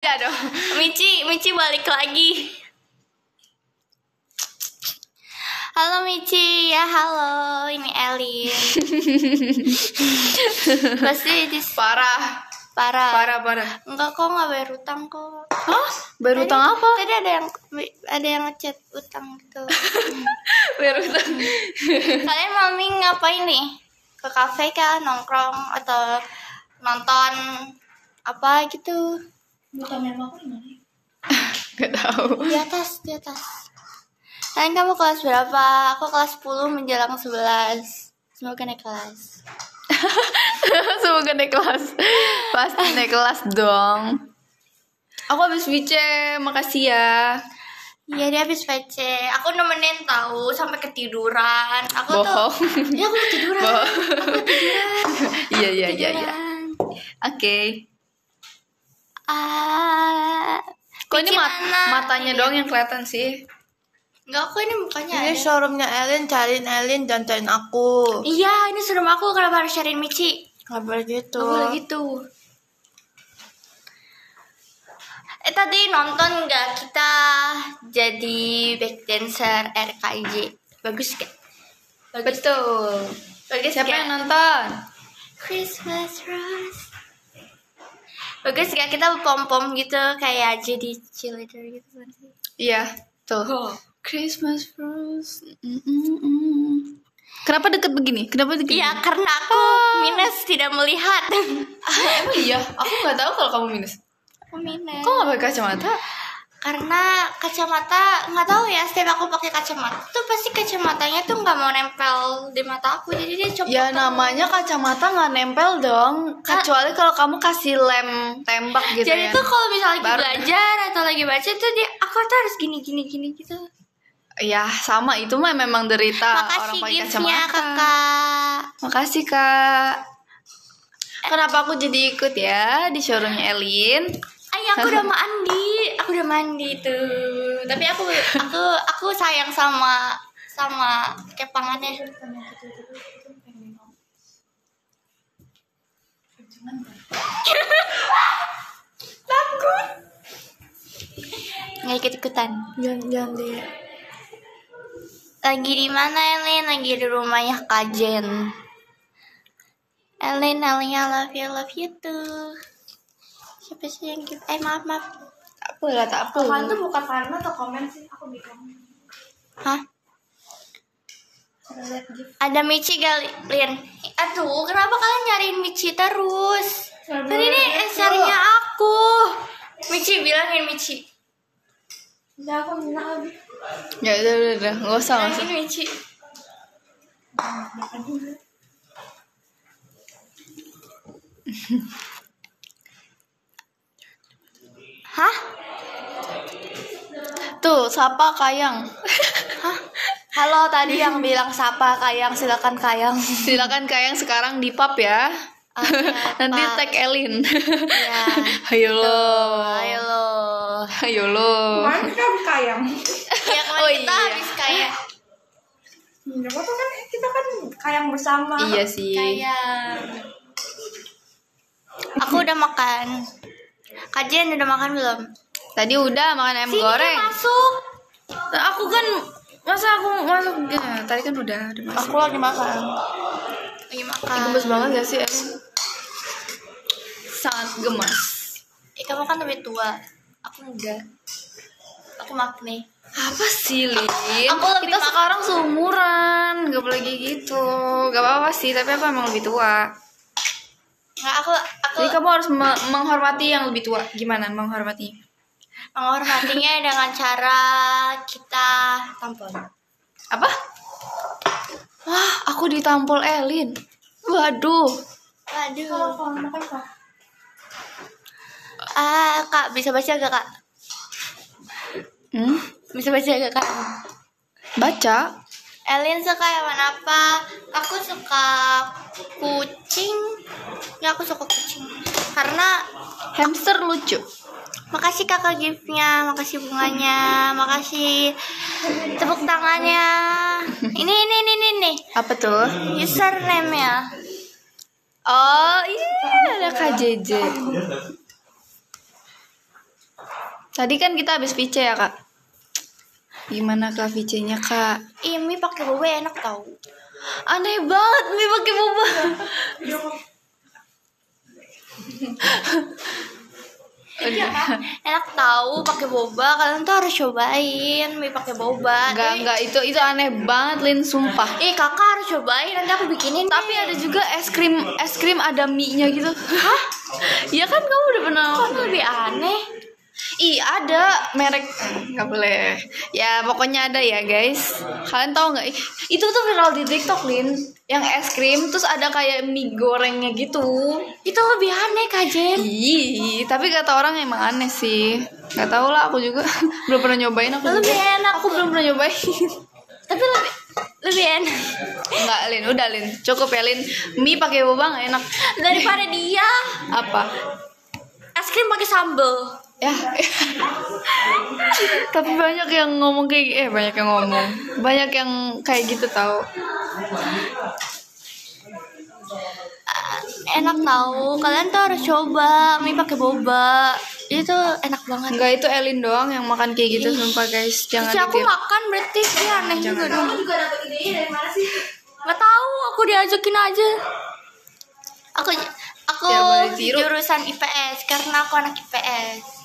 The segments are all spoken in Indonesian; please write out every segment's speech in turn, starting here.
Ya dong. Michi, Mici balik lagi. Halo Michi, ya halo, ini Elin. Pasti di parah. Parah. Parah, parah. Enggak kok nggak bayar utang kok. Hah? Bayar tadi, utang apa? Tadi ada yang ada yang ngechat utang gitu. bayar utang. Kalian mami ngapain nih? Ke kafe kah, nongkrong atau nonton apa gitu? aku ya? Gak tau Di atas, di atas. Sayang kamu kelas berapa? Aku kelas 10 menjelang 11. Semoga naik kelas. Semoga naik kelas. Pasti naik kelas dong. Aku habis VC, makasih ya. Iya dia habis VC. Aku nemenin tahu sampai ketiduran. Aku Bohong. Iya aku ketiduran. Bohong. Iya iya iya iya. Oke ah kok ini mat matanya doang yang kelihatan sih Enggak, aku ini mukanya Ini ada. showroomnya Elin, cariin Elin, dan cariin aku Iya, ini showroom aku, kenapa harus cariin Michi? Gak boleh gitu Gak boleh gitu Eh tadi nonton gak kita jadi back dancer RKJ Bagus gak? Bagus Betul Bagus Siapa gak? yang nonton? Christmas Rose bagus gak kita pom pom gitu kayak jadi cheerleader gitu nanti iya tuh oh. Christmas Rose mm -mm. kenapa deket begini kenapa deket iya karena aku oh. minus tidak melihat ah, iya aku nggak tahu kalau kamu minus aku minus kok nggak pakai kacamata karena kacamata nggak tahu ya setiap aku pakai kacamata tuh pasti kacamatanya tuh nggak mau nempel di mata aku jadi dia coba ya kan. namanya kacamata nggak nempel dong kecuali kalau kamu kasih lem tembak gitu jadi ya. tuh kalau misalnya lagi Baru. belajar atau lagi baca tuh dia aku tuh harus gini gini gini gitu ya sama itu mah memang derita makasih orang pakai kacamata kakak makasih kak Kenapa aku jadi ikut ya di showroomnya Elin? aku udah mandi aku udah mandi tuh tapi aku aku aku sayang sama sama kepangannya takut nggak ikut ikutan jangan jangan deh lagi di mana Elin lagi di rumahnya Kajen Elin Elin I love you love you too siapa sih yang kita gitu? eh maaf maaf tak nggak tak apa kalian tuh buka karena atau komen sih aku bingung hah ada Michi Galin aduh kenapa kalian nyariin Michi terus tadi ini esarnya eh, aku Michi bilangin Michi udah aku minta lagi ya udah udah udah nggak usah nggak usah Michi Hah? Tuh, sapa Kayang. Hah? Halo tadi yang bilang sapa Kayang, silakan Kayang. Silakan Kayang sekarang di pub ya. Okay, ah, Nanti Pak. tag Elin. Iya. Ayo gitu. lo. Ayo lo. Ayo lo. Mantap kayang. ya kemarin oh, kita iya. habis kayang. kan kita kan kayak bersama. Iya sih. Kayak. Aku udah makan. Kajian udah makan belum? Tadi udah makan ayam Sini goreng. masuk. Aku kan masa aku masuk ya, tadi kan udah, udah Aku lagi makan. Lagi makan. Gemes banget gak sih? Sangat gemas. Eh, kamu kan lebih tua. Aku enggak. Aku makne. Apa sih, Lin? Aku lebih Kita makan. sekarang seumuran, gak boleh gitu. Gak apa-apa sih, tapi apa emang lebih tua. Nah, aku, aku Jadi kamu harus me menghormati yang lebih tua. Gimana menghormati? Menghormatinya dengan cara kita tampol. Apa? Wah, aku ditampol Elin. Waduh. Waduh. Ah, Kak, bisa baca gak, Kak? Hmm? Bisa baca gak, Kak? Baca. Elin suka hewan apa? Aku suka kucing. Ya aku suka kucing. Karena hamster lucu. Makasih kakak giftnya, makasih bunganya, makasih tepuk tangannya. Ini ini ini ini ini. Apa tuh? Username ya. Oh iya ada KJJ. Tadi kan kita habis pice ya kak. Gimana Kak vc Kak? Ih, mie pakai boba enak tau. Aneh banget mie pakai boba. Iya. Iya, enak tau pakai boba kalian tuh harus cobain mie pakai boba enggak enggak itu itu aneh banget lin sumpah eh, kakak harus cobain nanti aku bikinin tapi ada juga es krim es krim ada mie nya gitu hah ya kan kamu udah pernah kok lebih aneh Ih ada merek nggak boleh. Ya pokoknya ada ya guys. Kalian tahu nggak? Itu tuh viral di TikTok Lin. Yang es krim terus ada kayak mie gorengnya gitu. Itu lebih aneh kajen. Ih tapi kata orang emang aneh sih. Gak tau lah aku juga belum pernah nyobain aku. Lebih juga. enak. Aku belum pernah nyobain. tapi lebih lebih enak enggak Lin udah Lin cukup ya Lin mie pakai boba gak enak daripada dia apa es krim pakai sambel ya tapi banyak yang ngomong kayak eh banyak yang ngomong banyak yang kayak gitu tau eh, enak tau kalian tuh harus coba mie pakai boba itu enak banget enggak itu Elin doang yang makan kayak gitu sumpah guys jangan aku makan berarti sih aneh jangan. juga kamu juga dapat ide dari mana sih nggak tahu aku diajakin aja aku aku ya, jurusan IPS karena aku anak IPS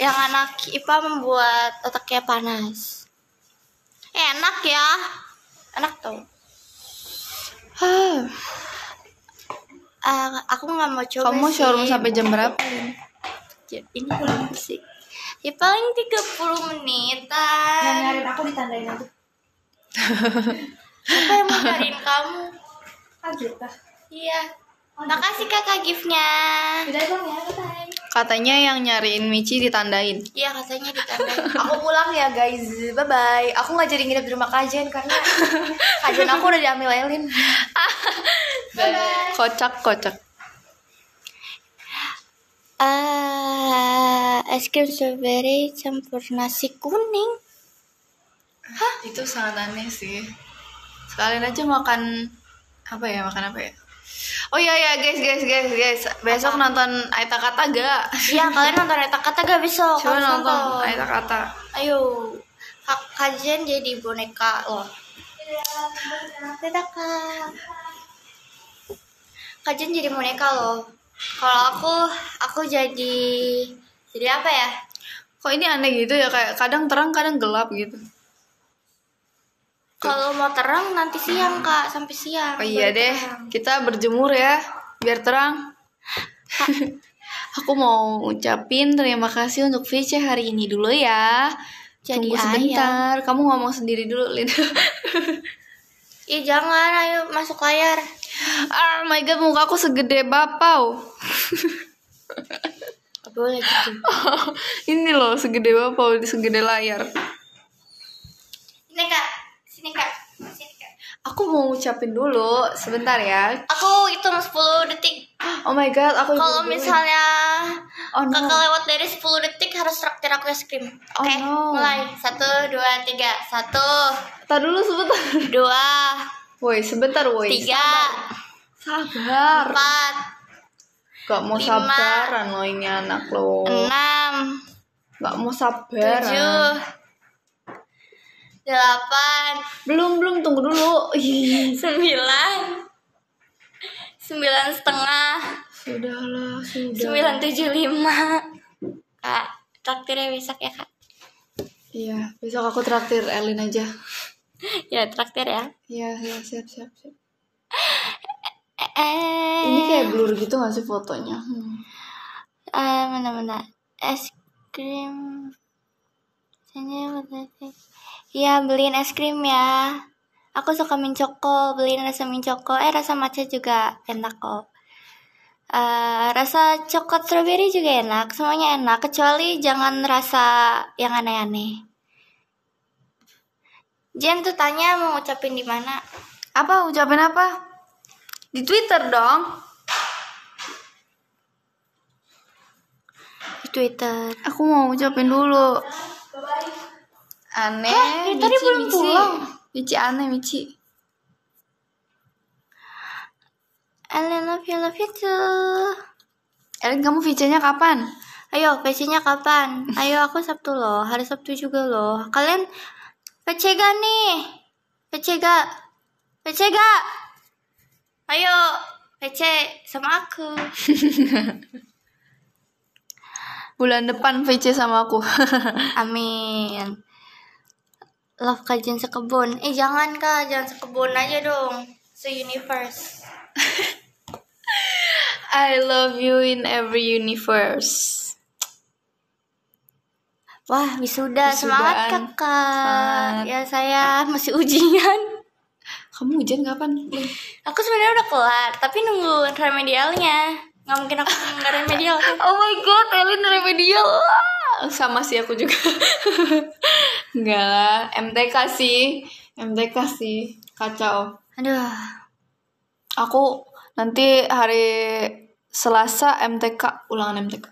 yang anak IPA membuat otaknya panas. Eh, enak ya. Enak tuh. Huh. Uh, aku nggak mau coba Kamu sih. showroom sampai jam berapa? Ini belum sih. Ya paling 30 menit Yang nyariin aku ditandain aja. Apa yang mau nyariin kamu? Ah, Iya. Makasih kakak giftnya. Ya, katanya yang nyariin Michi ditandain. Iya katanya ditandain. aku pulang ya guys, bye bye. Aku nggak jadi nginep di rumah Kajen karena Kajen aku udah diambil Elin. bye bye. Kocak kocak. Uh, es krim strawberry campur nasi kuning. Hah? Itu sangat aneh sih. Sekalian aja makan apa ya makan apa ya? Oh iya ya guys guys guys guys besok Apa? nonton Aita Kata ga? Iya kalian nonton Aita Kata ga besok? Coba nonton, nonton Aita Kata. Ayo Kak Kajian jadi boneka loh. Aita kata. Kajian jadi boneka loh. Kalau aku aku jadi jadi apa ya? Kok ini aneh gitu ya kayak kadang terang kadang gelap gitu. Gitu. Kalau mau terang nanti siang kak sampai siang. Oh iya deh, terang. kita berjemur ya biar terang. Aku mau ucapin terima kasih untuk VC ya hari ini dulu ya. Jadi Tunggu sebentar, kamu ngomong sendiri dulu Lin Ih jangan, ayo masuk layar. Oh my god, muka aku segede bapau. Boleh gitu. oh, Ini loh segede bapau, segede layar. Ini kak, Sini Sini Aku mau ngucapin dulu sebentar ya. Aku hitung 10 detik. Oh my god, aku Kalau misalnya oh, no. kakak lewat dari 10 detik harus traktir aku es krim. Oh, Oke, okay, oh, no. mulai. Satu, dua, tiga. Satu. Tar dulu sebentar. Dua. Woi, sebentar woi. Tiga. Sabar. sabar. Empat. Gak mau lima, sabaran lo ini anak lo. Enam. Gak mau sabaran. Tujuh delapan belum belum tunggu dulu sembilan sembilan setengah sudahlah sudah sembilan tujuh lima kak traktirnya besok ya kak iya besok aku traktir Elin aja ya traktir ya iya ya, siap siap siap eh, ini kayak blur gitu gak sih fotonya hmm. eh mana mana es krim Sini, Iya, beliin es krim ya. Aku suka mincoko, beliin rasa mincoko. Eh, rasa matcha juga enak kok. Uh, rasa coklat strawberry juga enak, semuanya enak. Kecuali jangan rasa yang aneh-aneh. Jen tuh tanya mau ucapin di mana? Apa ucapin apa? Di Twitter dong. Di Twitter. Aku mau ucapin dulu. Bye -bye aneh Hah, ya, tadi belum michi. pulang michi aneh michi I love you love you too Ellen kamu VC-nya kapan ayo vicenya nya kapan ayo aku Sabtu loh hari Sabtu juga loh kalian PC gak nih PC gak gak ayo PC sama aku bulan depan VC sama aku amin love kajian sekebun eh jangan kak jangan sekebun aja dong se universe I love you in every universe wah wisuda semangat kakak semangat. ya saya masih ujian kamu ujian kapan aku sebenarnya udah kelar tapi nunggu remedialnya nggak mungkin aku nggak remedial kan? oh my god Elin remedial sama sih aku juga enggak lah MTK sih MTK sih kacau aduh aku nanti hari Selasa MTK ulangan MTK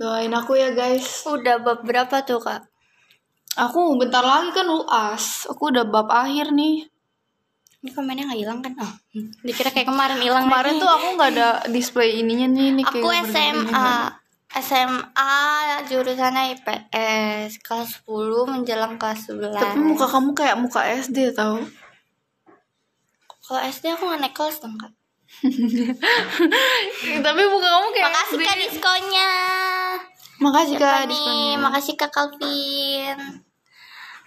doain aku ya guys udah bab berapa tuh kak aku bentar lagi kan uas aku udah bab akhir nih ini komennya nggak hilang kan? Oh, dikira kayak kemarin hilang. Kemarin tuh aku nggak ada display ininya nih. ini aku SMA. SMA jurusannya IPS kelas 10 menjelang kelas 11 tapi muka kamu kayak muka SD tau kalau SD aku gak naik kelas dong kak tapi muka kamu kayak makasih SD. kak diskonnya makasih kak Diskonya. makasih kak Calvin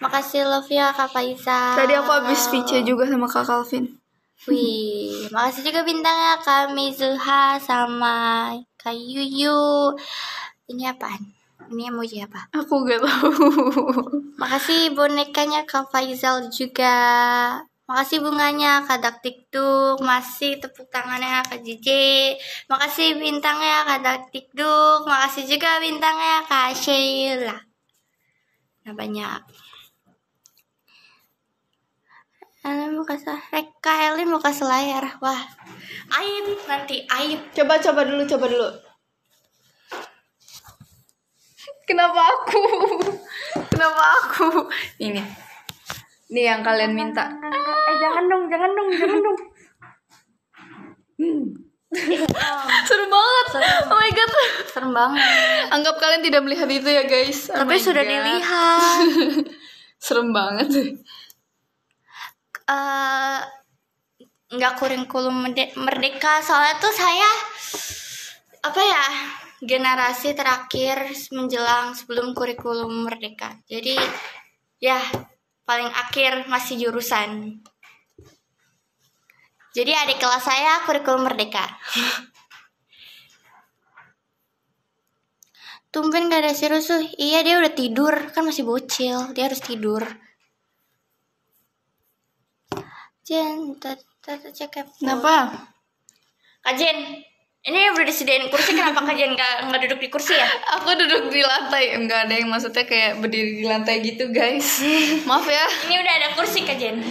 makasih love ya kak Faiza tadi aku habis speech juga sama kak Calvin Wih, makasih juga bintangnya Kak Mizuha sama Kak Yuyu. Ini apaan? Ini emoji apa? Aku gak tahu. Makasih bonekanya Kak Faizal juga. Makasih bunganya Kak Daktik Daktikduk, Makasih tepuk tangannya Kak JJ. Makasih bintangnya Kak Daktik Daktikduk, makasih juga bintangnya Kak Sheila. Nah, banyak. Ellen buka eh, Kak Elin buka selayar Wah Aib nanti aib Coba coba dulu coba dulu Kenapa aku Kenapa aku Ini Ini yang kalian minta Eh jangan dong jangan dong jangan dong Hmm Serem banget serem. oh my god serem banget anggap kalian tidak melihat itu ya guys oh tapi sudah god. dilihat serem banget sih. Eh, nggak uh, kurikulum merdeka soalnya tuh saya apa ya generasi terakhir menjelang sebelum kurikulum merdeka jadi ya paling akhir masih jurusan jadi adik kelas saya kurikulum merdeka. Tumben gak ada si rusuh. Iya dia udah tidur. Kan masih bocil. Dia harus tidur. Jen, tata cek Kenapa? Jen? ini udah disediain kursi kenapa Kak Jen gak, nggak duduk di kursi ya? Aku duduk di lantai, enggak ada yang maksudnya kayak berdiri di lantai gitu guys. Maaf ya. Ini udah ada kursi Kak Jen.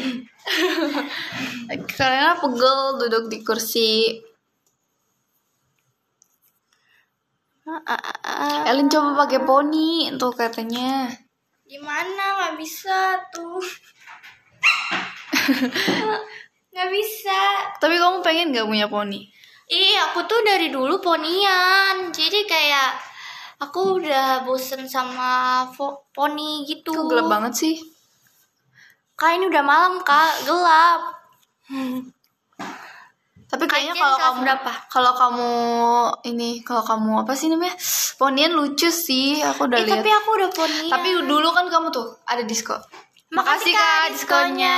Karena pegel duduk di kursi. Elin coba pakai poni tuh katanya. Gimana Gak bisa tuh? nggak bisa tapi kamu pengen nggak punya poni Ih, aku tuh dari dulu ponian. Jadi kayak aku udah bosen sama poni gitu. Kok gelap banget sih? Kak, ini udah malam, Kak. Gelap. Tapi kayaknya kalau kamu berapa? Kalau kamu ini, kalau kamu apa sih namanya? Ponian lucu sih, aku udah eh, lihat. Tapi aku udah ponian. Tapi dulu kan kamu tuh ada disco. Makasih kak diskonnya.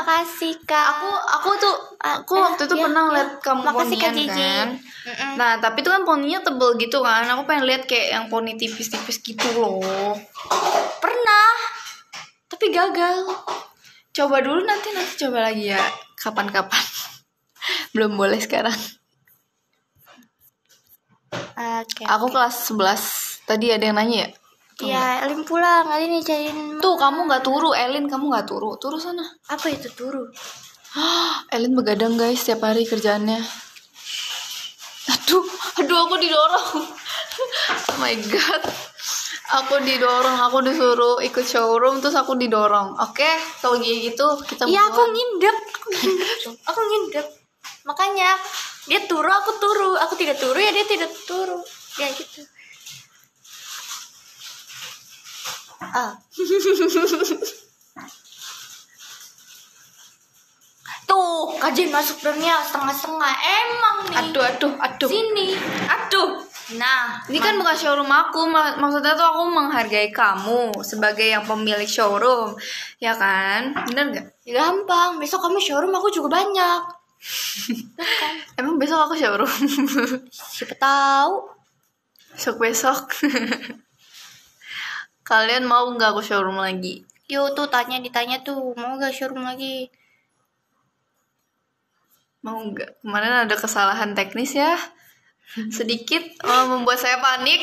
Makasih kak. Aku aku tuh aku eh, waktu itu iya, pernah iya. lihat kamu Makasih, kak Cici. Kan? Nah tapi itu kan poninya tebel gitu kan. Aku pengen lihat kayak yang poni tipis-tipis gitu loh. Pernah. Tapi gagal. Coba dulu nanti nanti coba lagi ya. Kapan-kapan. Belum boleh sekarang. Okay, Aku kelas 11 Tadi ada yang nanya ya? Iya, iya, Elin pulang. Elin nyariin. Tuh, kamu nggak turu, Elin. Kamu nggak turu. Turu sana. Apa itu turu? Ah, Elin begadang guys setiap hari kerjaannya. Aduh, aduh aku didorong. oh my god. Aku didorong, aku disuruh ikut showroom terus aku didorong. Oke, okay, kalau gitu kita Iya, aku ngindep. aku ngindep. Makanya dia turu, aku turu. Aku tidak turu ya dia tidak turu. Ya gitu. Ah. Tuh, kajian masuk dunia setengah-setengah. Emang nih. Aduh, aduh, aduh. Sini. Aduh. Nah, ini kan bukan showroom aku. Maksudnya tuh aku menghargai kamu sebagai yang pemilik showroom. Ya kan? Bener nggak ya gampang. Besok kamu showroom aku juga banyak. Emang besok aku showroom? Siapa tahu. Besok-besok. kalian mau nggak aku showroom lagi yuk tuh tanya ditanya tuh mau nggak showroom lagi mau nggak kemarin ada kesalahan teknis ya sedikit oh, membuat saya panik.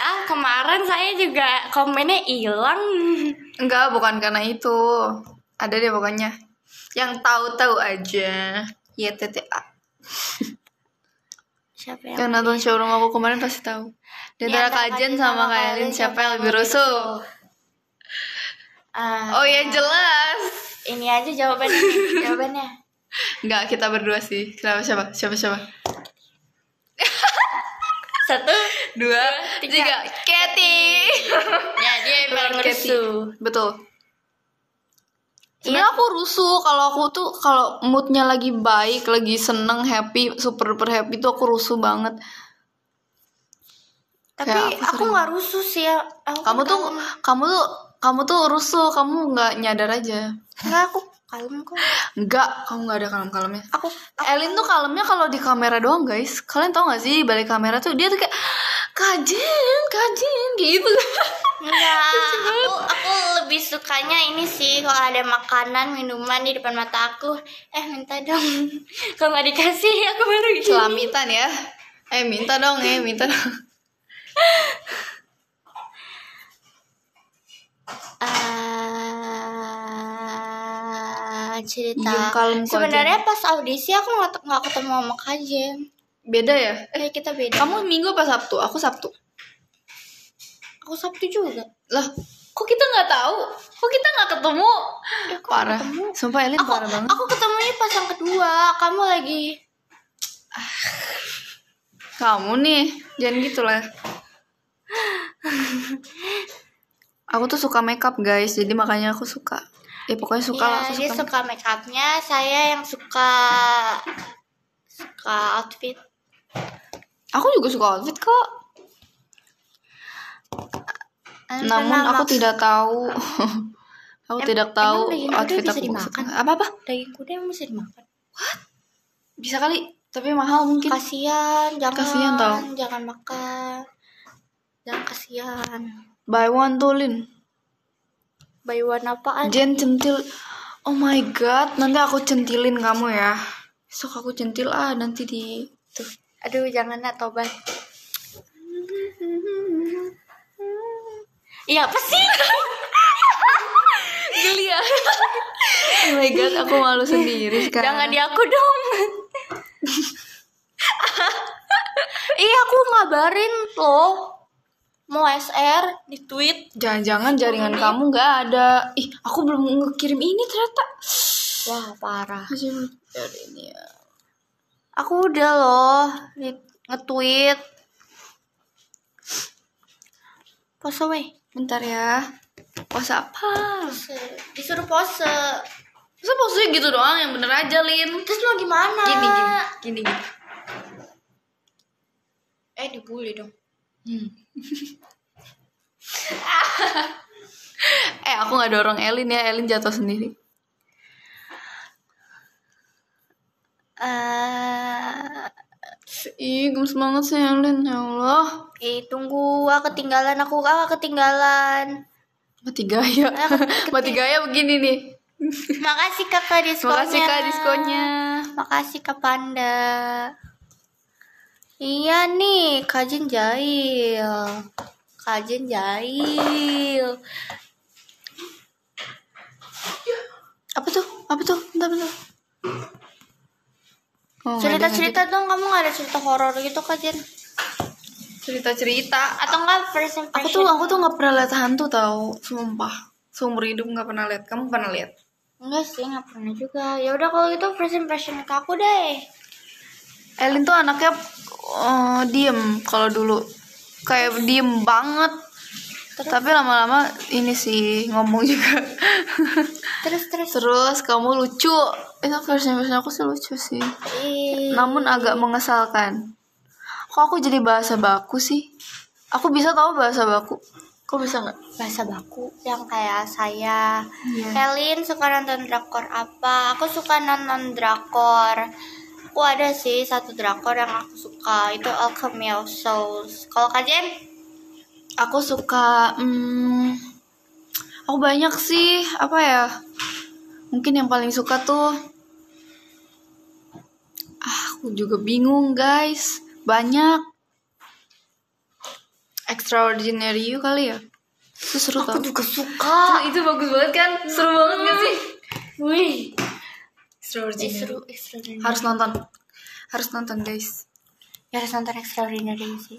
ah, kemarin saya juga komennya hilang. Enggak, bukan karena itu. Ada deh pokoknya. Yang tahu-tahu aja. YTTA. Siapa yang, yang nonton showroom aku kemarin pasti tahu. Di antara Kajen sama Kak Kailin siapa yang lebih rusuh? Uh, oh ya jelas. Ini aja jawabannya. jawabannya. Enggak, kita berdua sih. Kenapa siapa? Siapa siapa? Satu, dua, tiga. tiga. Kathy. ya, dia yang paling rusuh. Betul. Iya. Sebenarnya aku rusuh kalau aku tuh kalau moodnya lagi baik, lagi seneng, happy, super duper happy tuh aku rusuh banget tapi ya, aku nggak rusuh sih ya aku kamu tuh kalem. kamu tuh kamu tuh rusuh kamu nggak nyadar aja nggak aku kalem kok nggak kamu nggak ada kalem kalemnya aku, aku Elin tuh kalemnya kalau di kamera doang guys kalian tau gak sih balik kamera tuh dia tuh kayak kajin kajin gitu Enggak, aku, aku lebih sukanya ini sih kalau ada makanan, minuman di depan mata aku Eh minta dong, kalau gak dikasih aku baru gini Selamitan ya, eh minta dong, eh minta dong Eh, cerita sebenarnya pas audisi aku nggak nggak ketemu sama kajen beda ya eh kita beda kamu minggu pas sabtu aku sabtu aku sabtu juga lah kok kita nggak tahu kok kita nggak ketemu ya, parah ketemu. sumpah Elin parah banget aku ketemunya pas yang kedua kamu lagi ah. kamu nih jangan gitulah aku tuh suka makeup guys, jadi makanya aku suka. Ya pokoknya suka ya, lah. Aku iya, dia suka, suka makeupnya, saya yang suka suka outfit. Aku juga suka outfit kok. Namun aku tidak tahu. aku em, tidak tahu outfit aku dimakan. Suka. Apa apa? Daging kuda yang bisa dimakan. What? Bisa kali, tapi mahal mungkin. Kasihan, jangan. Kasihan tau. Jangan makan. Jangan kasihan. Baywan tulin. one apaan? Jen centil. Oh my god, nanti aku centilin kamu ya. Besok aku centil ah nanti di tuh. Aduh, jangan nak tobat. Iya apa sih? Geli ya. oh my god, aku malu sendiri sekarang. Jangan di aku dong. Iya, aku ngabarin loh mau SR di tweet jangan-jangan jaringan kamu nggak ada ih aku belum ngekirim ini ternyata wah parah dari ini ya. aku udah loh nge-tweet pose weh bentar ya pose apa pose. disuruh pose Masa pose gitu doang yang bener aja Lin Terus mau gimana? Gini gini, gini, gini. Eh dibully dong hmm eh aku nggak dorong Elin ya Elin jatuh sendiri uh... Ih, gemes banget sih Elin, ya Allah. Ih, tunggu, aku ketinggalan, aku ah, ketinggalan. mati gaya mati gaya begini nih. Makasih kakak diskonnya. Makasih kak diskonnya. Makasih kak Panda. Iya nih, kajen jahil. Kajen jahil. Apa tuh? Apa tuh? Bentar, bentar. Oh, Cerita-cerita dong, kamu gak ada cerita horor gitu, kajen? Cerita-cerita atau enggak first impression? Aku tuh aku tuh nggak pernah lihat hantu tau, sumpah. Seumur hidup nggak pernah lihat. Kamu pernah lihat? Enggak sih, nggak pernah juga. Ya udah kalau gitu first impression ke aku deh. Elin tuh anaknya uh, diem kalau dulu kayak diem banget terus? tapi lama-lama ini sih ngomong juga terus terus terus kamu lucu itu versi versi aku sih lucu sih Iy. namun agak mengesalkan kok aku jadi bahasa baku sih aku bisa tahu bahasa baku kok bisa nggak bahasa baku yang kayak saya yeah. Elin suka nonton drakor apa aku suka nonton drakor aku ada sih satu drakor yang aku suka itu Alchemy of Souls kalau Kajen, aku suka hmm, aku banyak sih apa ya mungkin yang paling suka tuh ah, aku juga bingung guys banyak extraordinary you kali ya itu seru aku tau. juga suka itu, itu bagus banget kan seru banget gak sih hmm. wih extraordinary. extraordinary. Harus nonton. Harus nonton, guys. Ya, harus nonton extraordinary sih.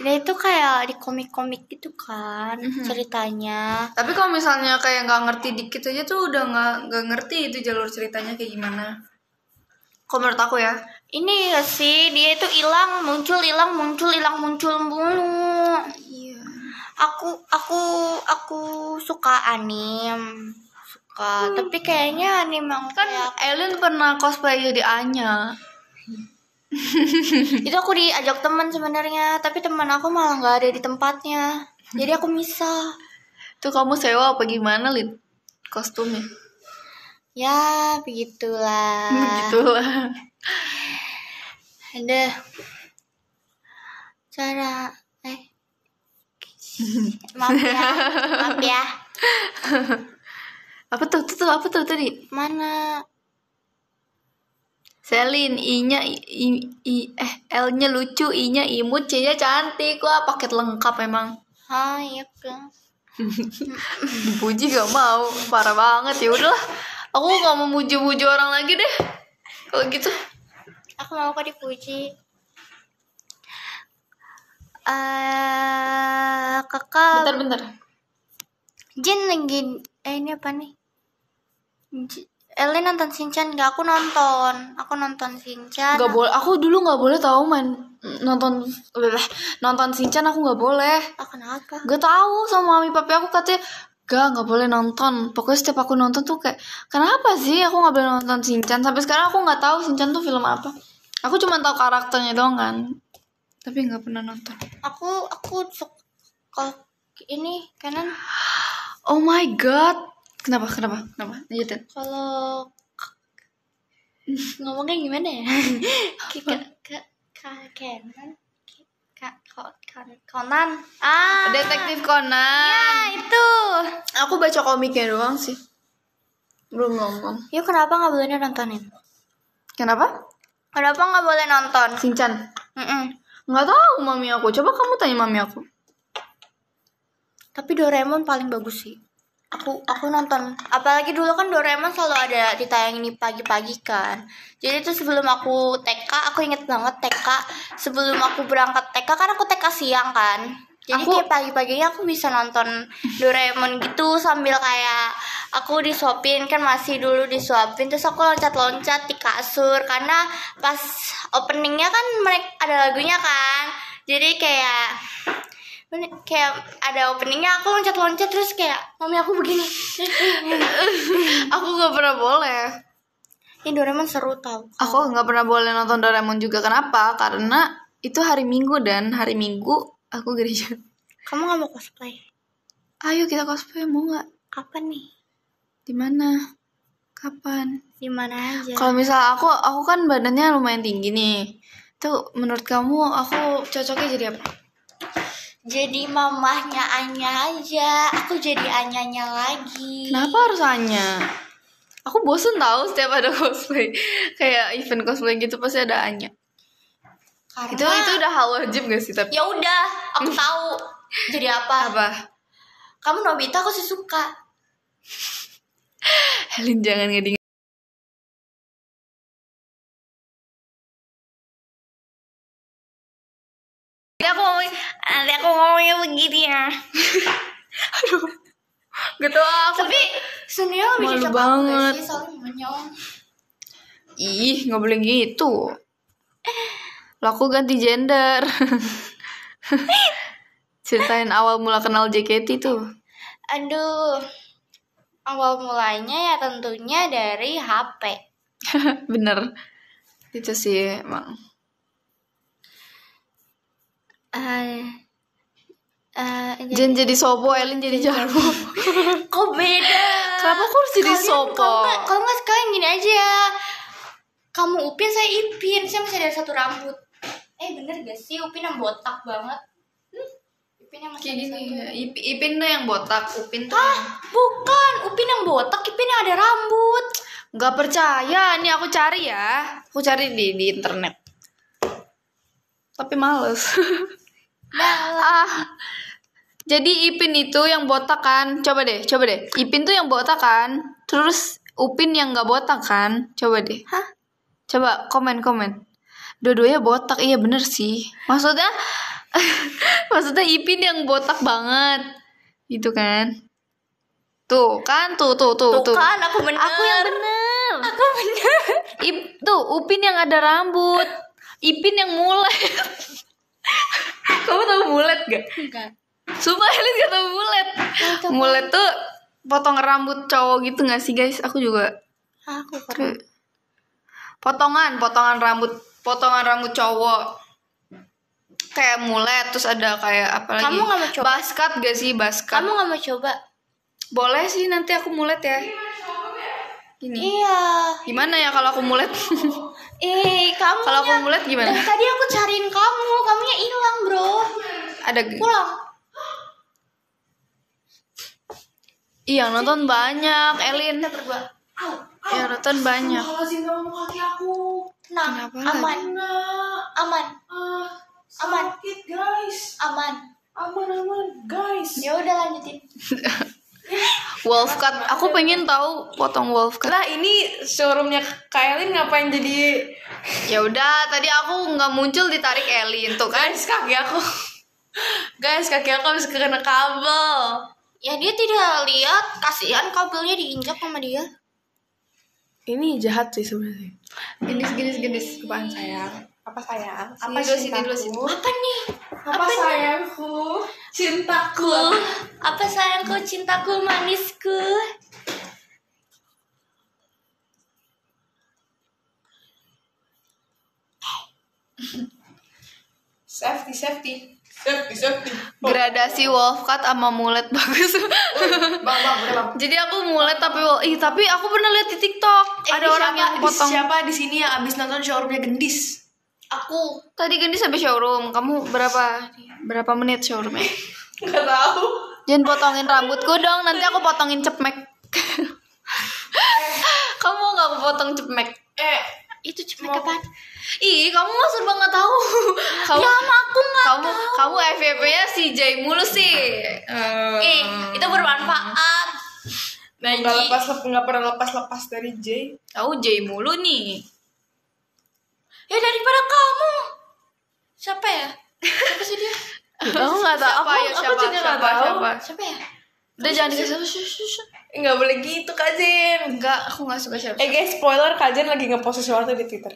Dia nah, itu kayak di komik-komik gitu kan mm-hmm. ceritanya. Tapi kalau misalnya kayak nggak ngerti dikit aja tuh udah nggak nggak ngerti itu jalur ceritanya kayak gimana. Kalau menurut aku ya. Ini ya sih dia itu hilang muncul hilang muncul hilang muncul mulu. Iya. Aku aku aku suka anim suka hmm. tapi kayaknya nih, emang kan kayak... Ellen pernah cosplay jadi Anya itu aku diajak teman sebenarnya tapi teman aku malah nggak ada di tempatnya jadi aku misah tuh kamu sewa apa gimana lid kostumnya ya begitulah begitulah ada cara eh maaf ya maaf ya apa tuh tuh, tuh apa tuh tadi mana Selin, I-nya I, I, eh L-nya lucu, I-nya imut, C-nya cantik. lah paket lengkap emang. Ah, iya kan. Dipuji gak mau, parah banget ya udahlah. Aku gak mau muji-muji orang lagi deh. Kalau gitu. Aku mau kok dipuji. Eh, uh, kakak. Bentar, bentar. Jin lagi eh ini apa nih? Elin nonton Shinchan gak? aku nonton aku nonton Shinchan Gak boleh aku dulu gak boleh tau main nonton nonton Shinchan aku gak boleh oh, kenapa gak tau. sama mami papi aku katanya gak gak boleh nonton pokoknya setiap aku nonton tuh kayak kenapa sih aku gak boleh nonton Shinchan sampai sekarang aku gak tahu Shinchan tuh film apa aku cuma tahu karakternya doang kan tapi gak pernah nonton aku aku kalau ini kanan oh my god Kenapa? Kenapa? Kenapa? Lanjutin. Kalau ngomongnya gimana ya? kak kakek Conan. Ah. Detektif Conan. Ya, itu. Aku baca komiknya doang sih. Belum ngomong. Yuk kenapa nggak boleh nontonin? Kenapa? Kenapa nggak boleh nonton? Sinchan. Mm -mm. Nggak tahu mami aku. Coba kamu tanya mami aku. Tapi Doraemon paling bagus sih aku aku nonton apalagi dulu kan Doraemon selalu ada ditayangin di pagi-pagi kan jadi itu sebelum aku TK aku inget banget TK sebelum aku berangkat TK karena aku TK siang kan jadi aku, kayak pagi-paginya aku bisa nonton Doraemon gitu sambil kayak aku disuapin kan masih dulu disuapin terus aku loncat-loncat di kasur karena pas openingnya kan mereka ada lagunya kan jadi kayak kayak ada openingnya aku loncat-loncat terus kayak mami aku begini aku nggak pernah boleh ini Doraemon seru tau aku nggak pernah boleh nonton Doraemon juga kenapa karena itu hari Minggu dan hari Minggu aku gereja kamu nggak mau cosplay ayo kita cosplay mau nggak kapan nih di mana kapan di mana aja kalau misal aku aku kan badannya lumayan tinggi nih tuh menurut kamu aku cocoknya jadi apa jadi mamahnya Anya aja aku jadi Anyanya lagi kenapa harus Anya aku bosen tau setiap ada cosplay kayak event cosplay gitu pasti ada Anya Karena... itu itu udah hal wajib gak sih tapi ya udah aku tahu jadi apa apa kamu Nobita aku sih suka Helin jangan ngeding aku ngomongin nanti aku ngomongnya begini ya aduh tau aku tapi sebenarnya lebih cocok banget sih soalnya ih nggak boleh gitu lo aku ganti gender ceritain awal mula kenal JKT tuh aduh awal mulanya ya tentunya dari HP bener itu sih emang uh, eh, eh, Jen jadi sopo, Elin jadi jarwo. kok beda? Kenapa kok harus jadi sobo? sopo? Kalau nggak sekalian gini aja. Kamu Upin, saya Ipin. Saya masih ada satu rambut. Eh bener gak sih Upin yang botak banget? Hmm? Upin yang masih Kayak gini, satu. Ya. Ipin, Ipin tuh yang botak, Upin tuh. Ah, yang... bukan. Upin yang botak, Ipin yang ada rambut. Gak percaya, ini aku cari ya. Aku cari di, di internet. Tapi males. ah. Jadi Ipin itu yang botak kan? Coba deh, coba deh. Ipin tuh yang botak kan? Terus Upin yang gak botak kan? Coba deh. Hah? Coba komen komen. Dua-duanya botak, iya bener sih. Maksudnya, maksudnya Ipin yang botak banget, gitu kan? Tuh kan, tuh tuh tuh tuh. tuh. kan, aku bener. Aku yang bener. Aku bener. Ip, tuh Upin yang ada rambut, Ipin yang mulai. Kamu tau mulet gak? Enggak. Sumpah Elit gak tau mulet. Nah, mulet tuh potong rambut cowok gitu gak sih guys? Aku juga. Ah, aku pernah. Potongan, potongan rambut, potongan rambut cowok kayak mulet terus ada kayak apa lagi kamu gak mau coba basket gak sih basket kamu gak mau coba boleh sih nanti aku mulet ya gini iya gimana ya kalau aku mulet Eh, kamu Kalau aku ngeliat gimana? tadi aku cariin kamu, kamunya hilang, Bro. Ada pulang. Iya, nonton banyak, Elin. Iya, nonton banyak. Kalau sih kamu kaki aku. Kenapa? Aman. aman. Uh, aman. Sakit, guys. Aman. Aman, aman, guys. Ya udah lanjutin. wolf cut aku pengen tahu potong wolf cut lah ini showroomnya Kailin ngapain jadi ya udah tadi aku nggak muncul ditarik Elin tuh kan guys kaki aku guys kaki aku harus kena kabel ya dia tidak lihat kasihan kabelnya diinjak sama dia ini jahat sih sebenarnya gendis gendis gendis apaan sayang apa sayang apa sih dulu sih apa nih apa sayangku cintaku apa sayangku cintaku manisku safety safety safety safety oh. wolf cut sama mulet bagus oh, bang, bang, bang. jadi aku mulet tapi ih tapi aku pernah lihat di tiktok eh, ada orang siapa, yang potong siapa di sini yang abis nonton showroomnya gendis Aku. Tadi gendis sampai showroom. Kamu berapa berapa menit showroomnya? nggak tahu. Jangan potongin rambutku dong. Nanti aku potongin cepmek. eh. Kamu nggak aku potong cepmek? Eh, itu cepmek apa Ih, kamu mah serba nggak tahu. Ya, kamu, ya, aku nggak kamu, tahu. Kamu FVP nya si Jay mulu sih. eh, eh itu bermanfaat. Nggak lepas nggak pernah lepas lepas dari Jay Tahu Jay mulu nih ya daripada kamu siapa ya siapa sih dia aku nggak tahu aku, ya, siapa, aku juga nggak tahu siapa, siapa ya udah jangan dikasih Enggak boleh gitu kajen Enggak, aku nggak suka siapa eh guys spoiler kajen lagi ngepost sesuatu di twitter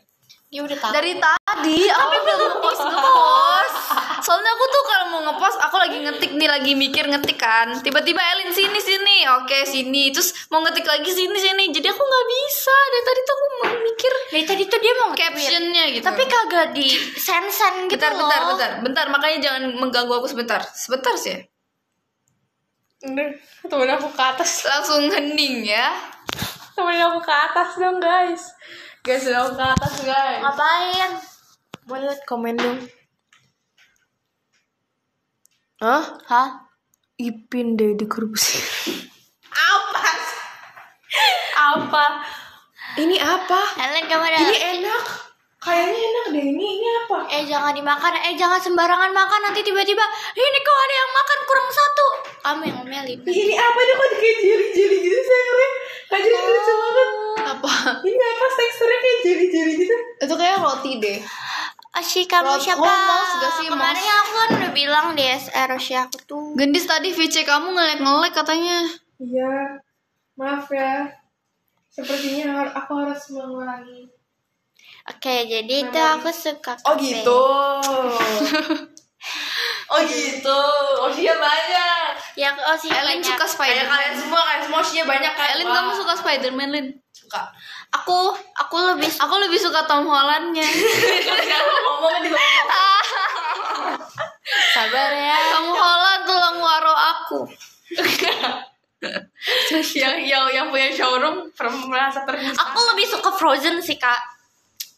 dia udah tahu dari tadi aku belum ngepost ngepost soalnya aku tuh mau ngepost aku lagi ngetik nih lagi mikir ngetik kan tiba-tiba Elin sini sini oke sini terus mau ngetik lagi sini sini jadi aku nggak bisa dari tadi tuh aku mau mikir dari tadi tuh dia mau captionnya gitu tapi kagak di sensen gitu bentar, loh bentar bentar bentar makanya jangan mengganggu aku sebentar sebentar sih temen aku ke atas langsung hening ya temen aku ke atas dong guys guys aku ke atas guys ngapain boleh komen dong Hah? Hah? Ipin deh sih. apa? apa? Ini apa? Ellen kamu ada. Ini enak. Kayaknya enak deh ini. Ini apa? Eh jangan dimakan. Eh jangan sembarangan makan. Nanti tiba-tiba ini kok ada yang makan kurang satu. Kamu yang Ini apa nih kok kayak jeli-jeli gitu sayangnya? Gak jadi lucu banget. Oh. Apa? Ini apa teksturnya kayak jeli-jeli gitu? Itu kayak roti deh. Asyik kamu Road siapa? gak sih, Kemarin mas? aku kan udah bilang di SR si aku tuh. Gendis tadi VC kamu ngelek-ngelek katanya. Iya. Maaf ya. Sepertinya aku harus mengulangi. Oke, jadi Memang. itu aku suka oh kafe. Oh gitu. oh gitu. Oh dia banyak. Ya, Osinya oh, Elin banyak. suka spider Kayak kalian semua, kalian semua Osinya banyak kan. Elin, kamu suka Spiderman? man Lin? Suka aku aku lebih aku lebih suka Tom Hollandnya sabar ya Tom Holland tulang waro aku yang yang yang punya showroom merasa terhina aku lebih suka Frozen sih kak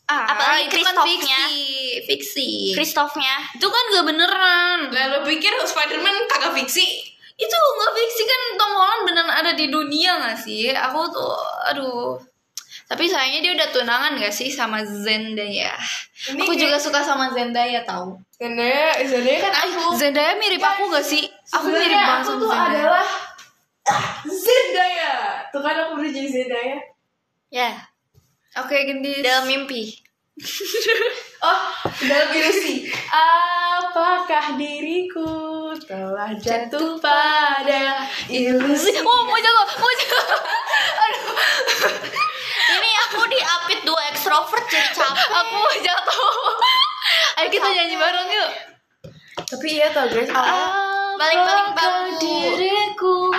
Ah, apalagi Kristoffnya kan fiksi, fiksi. kristofnya itu kan gak beneran lalu pikir Spiderman kagak fiksi itu gak fiksi kan Tom Holland beneran ada di dunia gak sih aku tuh aduh tapi sayangnya dia udah tunangan gak sih sama Zendaya? Ini aku juga suka sama Zendaya tau. Zendaya, Zendaya kan aku. Zendaya mirip ya, aku gak sih? Aku mirip aku sama tuh Zendaya. adalah Zendaya. Tuh kan aku udah jadi Zendaya. Ya. Yeah. Oke, okay, gendis. Dalam mimpi. oh, dalam ilusi. Apakah diriku telah jatuh pada ilusi? Oh, mau jago, mau jago. Aduh aku diapit dua ekstrovert jadi capek aku jatuh ayo kita capek. nyanyi bareng yuk tapi iya tau guys balik balik balik diriku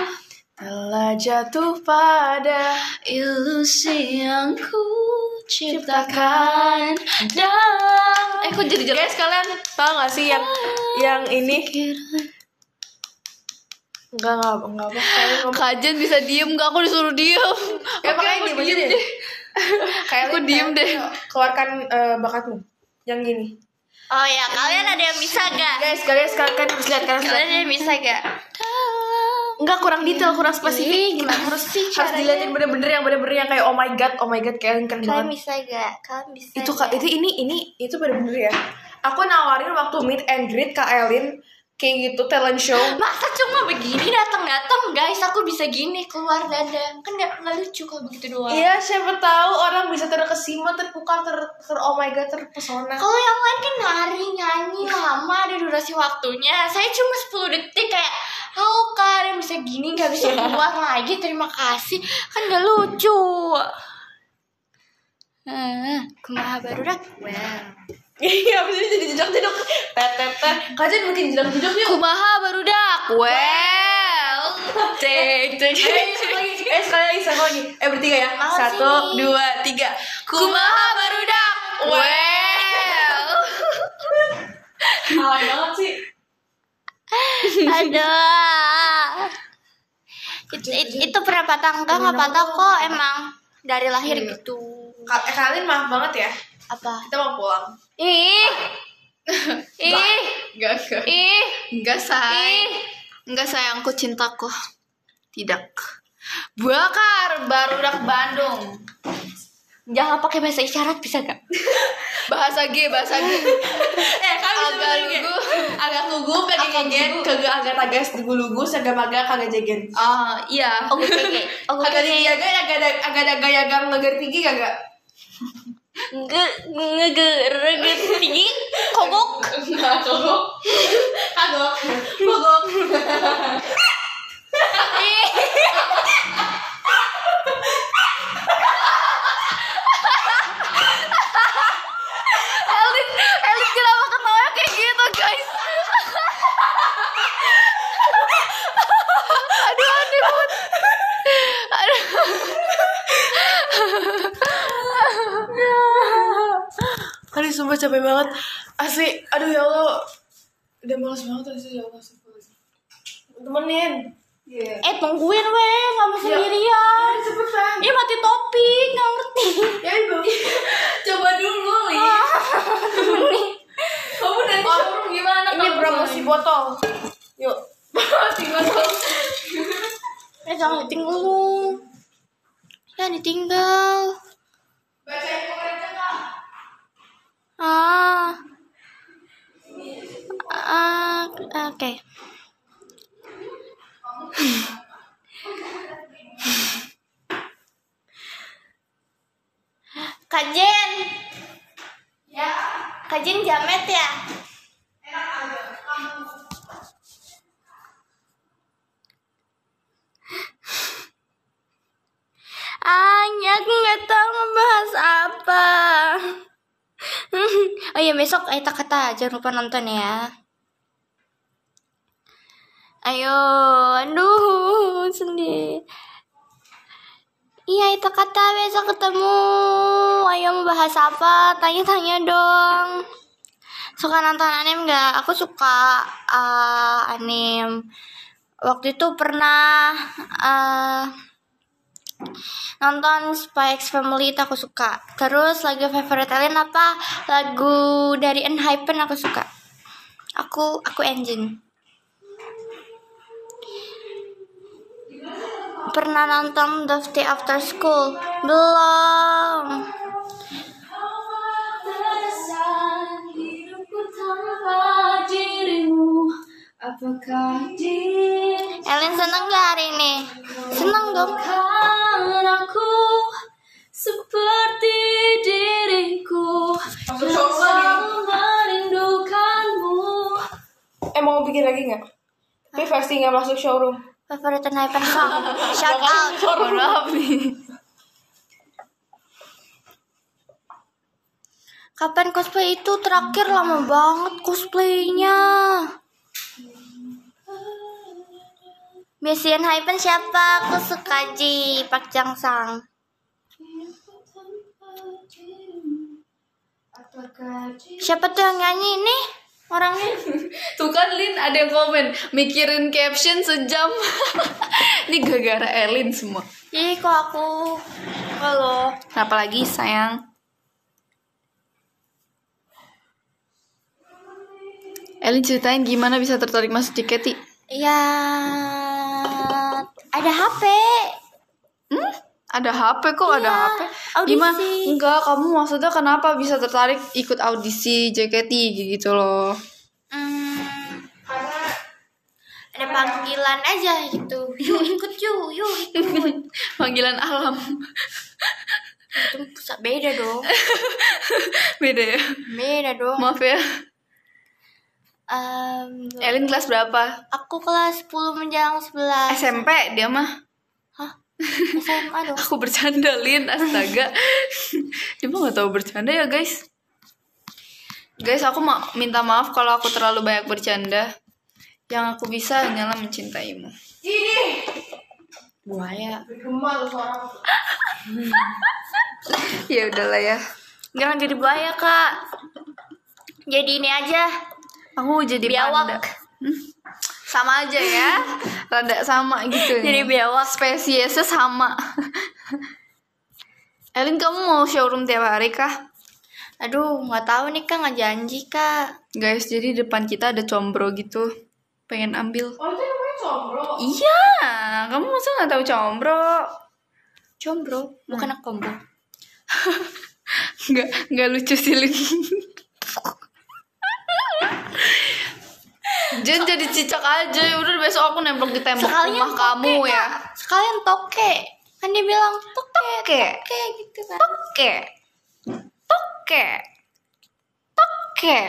telah jatuh pada ilusi yang ku ciptakan dalam eh kok jadi jelas kalian tau gak sih yang yang ini Enggak, enggak, enggak apa kajen bisa diem gak? Aku disuruh diem Ya Oke, aku diem, diem deh Kayak aku diem deh eh, Keluarkan uh, bakatmu Yang gini Oh ya, kalian ada yang bisa gak? Guys, kalian kan harus lihat kan. Kalian ada yang bisa gak? Enggak kurang detail, kurang spesifik. Gimana harus sih? Harus dilihatin bener-bener yang bener-bener yang kayak oh my god, oh my god kayak keren banget. Kan kalian bisa gak? Kalian bisa. Itu gak? itu ini ini itu bener-bener ya. Aku nawarin waktu meet and greet Kak Elin kayak gitu talent show masa cuma begini datang datang guys aku bisa gini keluar dada kan nggak lucu kalau begitu doang iya siapa tahu orang bisa terkesima terpukau ter, ter oh my god terpesona kalau yang lain kan nari nyanyi lama ada durasi waktunya saya cuma 10 detik kayak oh kalian bisa gini gak bisa iya. keluar lagi terima kasih kan gak lucu Hmm, nah, kumaha dah? Well. Iya, bisa jadi jejak jejak. Tet tet tet. Kajian bikin jedok-jedok yuk. Kumaha baru dak. Well. Cek cek. Eh sekali lagi, sama lagi. Eh bertiga ya. Satu, dua, tiga. Kumaha baru dak. Well. Alay banget sih. Aduh. itu berapa tangga nggak patah kok emang dari lahir iya. gitu eh kalian maaf banget ya. Apa? Kita mau pulang. Ih. Ih. Enggak, Ih. Enggak, sayang. Ih. Enggak sayangku cintaku. Tidak. Bakar baru ke Bandung. Jangan pakai bahasa isyarat bisa gak? bahasa G, bahasa G. eh, kami agak lugu, agak lugu, pengen jegen, kagak agak tagas lugu lugu, agak maga, kagak jegen. Ah, iya. Oke, oke. Agak dijaga, agak agak agak agak agak ngeger tinggi kagak nge nge rege tinggi kogok nggak kogok kagok kogok eh. capek banget asli aduh ya allah udah malas banget asli ya allah temenin Yeah. Eh tungguin weh, nggak mau ya. sendirian. Ya, cepetan. Ini iya, mati topik, nggak ngerti. Ya ibu, coba dulu ya Kamu nanti oh, showroom gimana? Ini promosi botol. Yuk. Promosi botol. eh jangan ditinggal lu. Jangan ditinggal. Bacain Ah. Ah, oke. Okay. Kak Jen. Ya. Kak Jen jamet ya? Anya, nggak tahu membahas apa oh iya besok Aita eh, kata jangan lupa nonton ya. Ayo, aduh sendiri Iya itu eh, kata besok ketemu. Ayo mau bahas apa? Tanya-tanya dong. Suka nonton anime gak Aku suka uh, anime. Waktu itu pernah. Uh, nonton Spy X Family itu aku suka terus lagu favorit kalian apa lagu dari Enhypen aku suka aku aku engine pernah nonton The Day After School belum Apakah Ellen seneng gak hari ini? Seneng dong aku seperti diriku Yang merindukanmu Eh mau bikin lagi gak? Tapi versi gak masuk showroom Favorite Hyper Song Shout out Showroom Kapan cosplay itu? Terakhir lama banget cosplaynya Mission Hypen siapa? Aku suka Ji Pak Jang Sang. Siapa tuh yang nyanyi nih? Orangnya Tuh kan Lin ada yang komen Mikirin caption sejam Ini gara-gara Elin semua Ih kok aku Halo Apalagi sayang Elin ceritain gimana bisa tertarik masuk di Keti Iya ada HP hmm? ada HP kok iya, ada HP audisi. gimana enggak kamu maksudnya kenapa bisa tertarik ikut audisi JKT gitu loh hmm, karena ada panggilan aja gitu yuk ikut yuk yuk ikut panggilan alam itu beda dong beda ya beda dong maaf ya Um, Elin eh, kelas berapa? Aku kelas 10 menjelang 11 SMP dia mah Hah? SMA dong Aku bercanda Lin, astaga Dia mah gak tau bercanda ya guys Guys aku ma minta maaf kalau aku terlalu banyak bercanda Yang aku bisa hanyalah mencintaimu Ini Buaya Ya udahlah ya Jangan jadi buaya kak Jadi ini aja aku jadi biawak panda. sama aja ya rada sama gitu jadi biawak spesiesnya sama Elin kamu mau showroom tiap hari kah aduh nggak tahu nih kak nggak janji kak guys jadi depan kita ada combro gitu pengen ambil oh itu namanya combro iya kamu masa nggak tahu combro combro nah. bukan hmm. kombo nggak nggak lucu sih Jen jadi cicak aja udah besok aku nempel di tembok sekalian rumah toke, kamu kak. ya sekalian toke kan dia bilang toke toke, toke gitu kan toke toke toke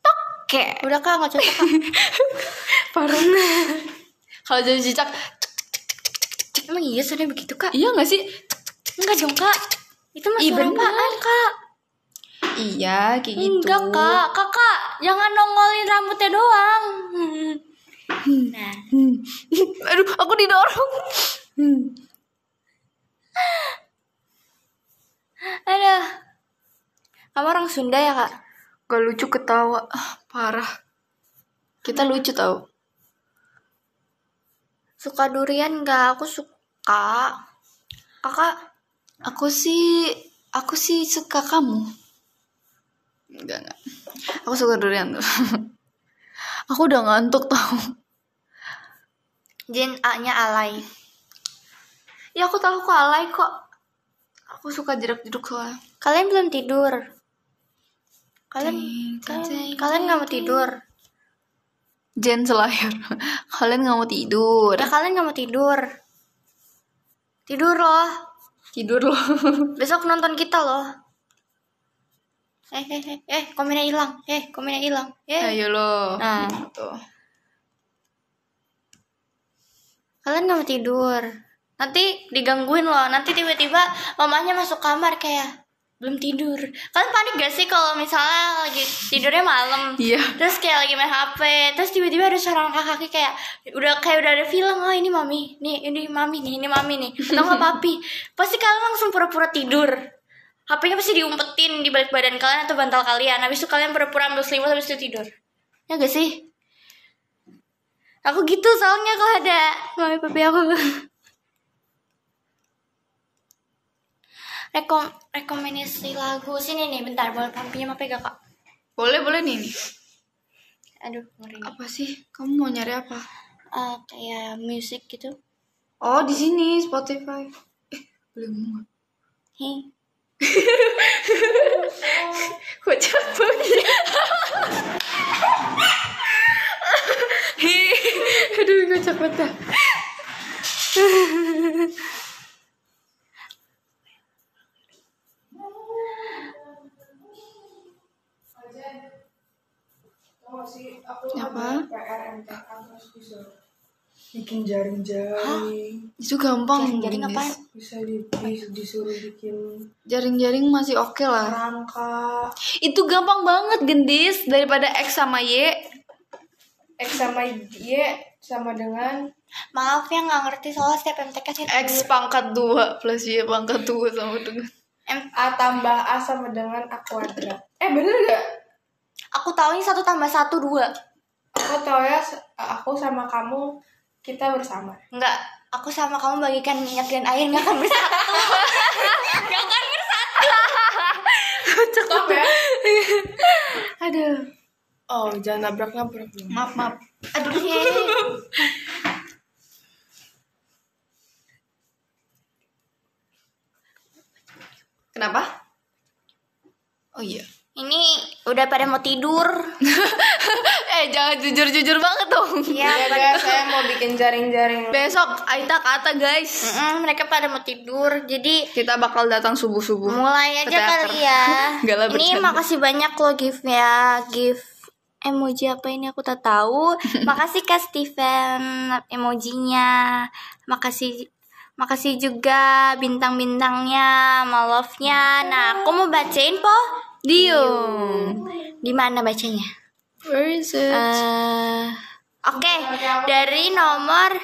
toke udah kak nggak cocok parah kalau jadi cicak emang iya sudah begitu kak iya nggak sih enggak dong kak itu mah suara kak iya kayak gitu enggak kak kakak jangan nongolin rambutnya doang nah aduh aku didorong hmm. ada kamu orang Sunda ya kak gak lucu ketawa ah, parah kita lucu tau suka durian gak aku suka kakak aku sih aku sih suka kamu Enggak, enggak. Aku suka durian tuh. aku udah ngantuk tau. Jen A-nya alay. Ya aku tau kok alay kok. Aku suka jeruk jeruk soalnya. Kalian belum tidur. Kalian kalian, kalian nggak mau tidur. Jen selayar. kalian nggak mau tidur. Ya kalian nggak mau tidur. Tidur loh. Tidur loh. Besok nonton kita loh eh eh eh eh komennya hilang eh komennya hilang eh, eh ayo iya lo nah tuh gitu. kalian nggak mau tidur nanti digangguin loh nanti tiba-tiba mamanya masuk kamar kayak belum tidur kalian panik gak sih kalau misalnya lagi tidurnya malam iya. terus kayak lagi main hp terus tiba-tiba ada seorang kakak kayak udah kayak udah ada film oh ini mami nih ini mami nih ini mami nih atau nggak papi pasti kalian langsung pura-pura tidur HP-nya pasti diumpetin di balik badan kalian atau bantal kalian. Habis itu kalian pura-pura ambil selimut habis itu tidur. Ya gak sih? Aku gitu soalnya kalau ada mami papi aku. Rekom rekomendasi lagu sini nih bentar boleh pampinya mau pegang kak. Boleh boleh nih nih. Aduh ngeri. Apa sih? Kamu mau nyari apa? Uh, kayak musik gitu. Oh di sini Spotify. Eh belum. Hei. Apa? jaring-jaring. Itu gampang. Jaring-jaring bisa di, di, disuruh bikin jaring-jaring masih oke okay lah rangka itu gampang banget gendis daripada x sama y x sama y sama dengan maaf ya nggak ngerti soalnya setiap MTK sih x pangkat dua plus y pangkat dua sama dengan M a tambah a sama dengan a kuadrat eh bener gak aku tahu ini satu tambah satu dua aku tahu ya aku sama kamu kita bersama enggak aku sama kamu bagikan minyak dan air nggak akan bersatu nggak akan bersatu cukup ya. ya aduh oh jangan nabrak nabrak maaf maaf aduh kenapa oh iya ini udah pada mau tidur eh jangan jujur jujur banget dong iya ya, guys saya mau bikin jaring jaring besok Aita kata guys mm -mm, mereka pada mau tidur jadi kita bakal datang subuh subuh mulai aja kali ya Gak ini makasih banyak lo gift ya gift emoji apa ini aku tak tahu. Makasih Kak Steven emojinya. Makasih makasih juga bintang-bintangnya, malofnya. nya Nah, aku mau bacain po Dium. Di mana bacanya? Where is it? Uh, Oke, okay. dari nomor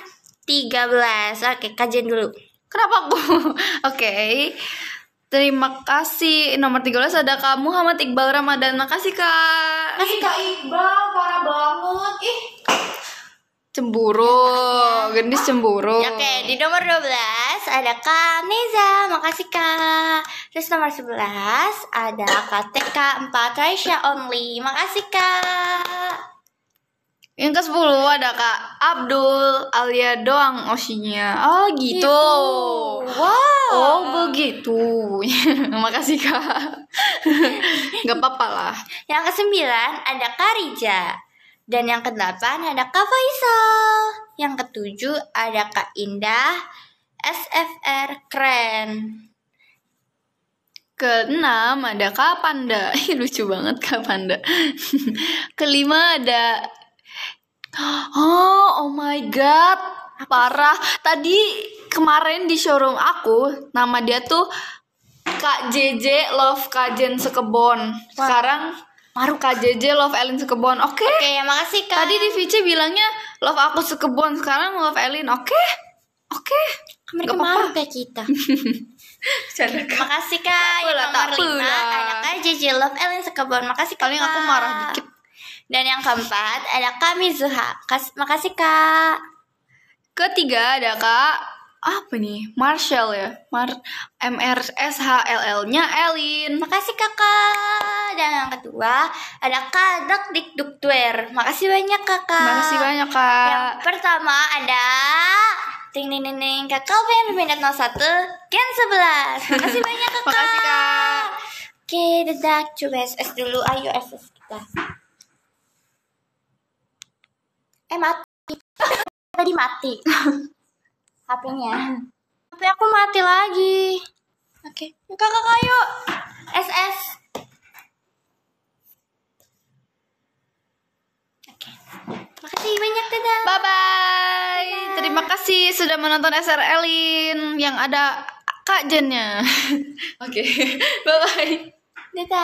13. Oke, okay, kajian dulu. Kenapa aku? Oke. Okay. Terima kasih. Nomor 13 ada kamu. Muhammad Iqbal Ramadan. Makasih, Kak. Makasih, Kak Iqbal. Parah banget. Ih cemburu, gendis cemburu. Ya, oke, okay, di nomor 12 ada Kak Neza, makasih Kak. Terus nomor 11 ada Kak TK 4 Raisya Only, makasih Kak. Yang ke 10 ada Kak Abdul Alia doang osinya. Oh, gitu. gitu. Wow. Oh, begitu. makasih Kak. Gak apa-apa lah. Yang ke 9 ada Kak Rija. Dan yang kedelapan ada Kak Faisal. Yang ketujuh ada Kak Indah. SFR keren. Keenam ada Kak Panda. Lucu banget Kak Panda. Kelima ada Oh, oh my god. Parah. Tadi kemarin di showroom aku, nama dia tuh Kak JJ Love Kajen Sekebon. Sekarang Maruka JJ Love Elin Sukebon Oke okay. Oke okay, ya makasih kak Tadi di VC bilangnya Love aku Sukebon Sekarang Love Ellen Oke okay? Oke okay. Mereka -apa. maru kayak kita okay. kak. Makasih kak Yang nomor lima Ada kak JJ Love Ellen Sukebon Makasih kak Paling aku marah dikit Dan yang keempat Ada kak Mizuha Makasih kak Ketiga ada kak apa nih Marshall ya Mar M R S H L L nya Elin makasih kakak dan yang kedua ada kadak dik duktuer makasih banyak kakak makasih banyak kak yang pertama ada ting ting ting ting kakak yang berminat satu gen sebelas makasih banyak kakak makasih kak oke dedak coba SS dulu ayo SS kita eh mati tadi mati HP-nya. HP aku mati lagi. Oke, okay. kakak kayu SS. Oke. Makasih banyak dadah. Bye bye. Dadah. Terima kasih sudah menonton SR Elin yang ada Kak Jennya. Oke. Okay. Bye bye. Dadah.